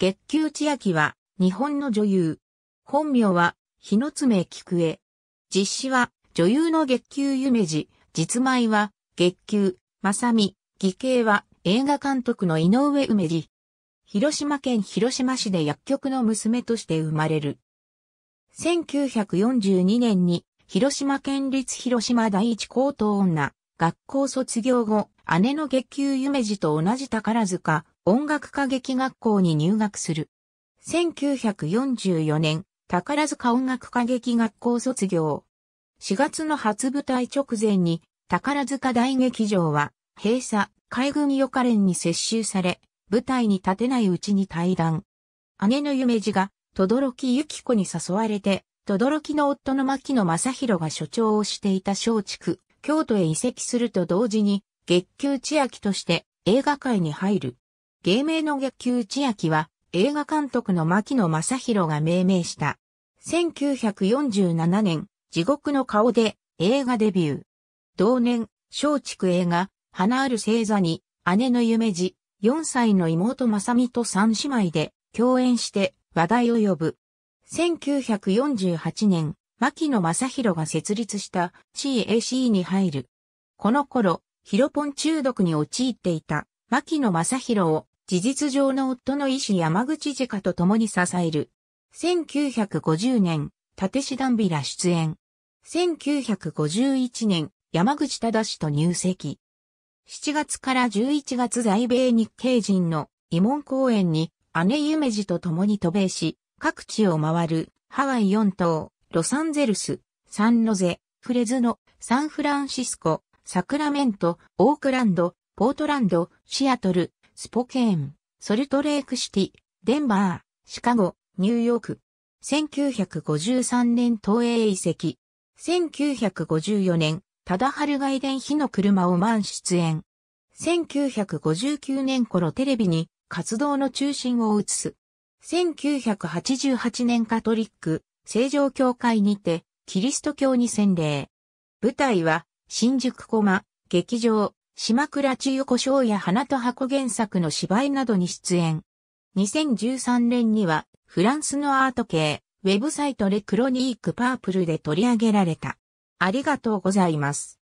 月給千秋は、日本の女優。本名は、日野爪菊江。実施は、女優の月給夢二、実前は、月給、正美、義兄は、映画監督の井上梅二。広島県広島市で薬局の娘として生まれる。1942年に、広島県立広島第一高等女、学校卒業後、姉の月給夢二と同じ宝塚、音楽歌劇学校に入学する。1944年、宝塚音楽歌劇学校卒業。4月の初舞台直前に、宝塚大劇場は、閉鎖、海軍予科連に接収され、舞台に立てないうちに退団。姉の夢二が、轟ゆき子に誘われて、轟の夫の牧野正宏が所長をしていた松竹、京都へ移籍すると同時に、月給千秋として映画界に入る。芸名の逆球千秋は映画監督の牧野正宏が命名した。1947年、地獄の顔で映画デビュー。同年、松竹映画、花ある星座に、姉の夢二、4歳の妹正美と三姉妹で共演して話題を呼ぶ。1948年、牧野正宏が設立した CAC に入る。この頃、ヒロポン中毒に陥っていた牧野正宏を事実上の夫の医師山口慈家と共に支える。1950年、立志ンビラ出演。1951年、山口忠氏と入籍。7月から11月在米日系人の慰問公演に姉夢二と共に渡米し、各地を回るハワイ4島、ロサンゼルス、サンノゼ、フレズノ、サンフランシスコ、サクラメント、オークランド、ポートランド、シアトル、スポケーン、ソルトレークシティ、デンバー、シカゴ、ニューヨーク。1953年東映移籍。1954年、ただ春外伝日の車を満出演。1959年頃テレビに活動の中心を移す。1988年カトリック、正常教会にて、キリスト教に洗礼。舞台は、新宿コマ、劇場、島倉千代子章や花と箱原作の芝居などに出演。2013年には、フランスのアート系、ウェブサイトレクロニークパープルで取り上げられた。ありがとうございます。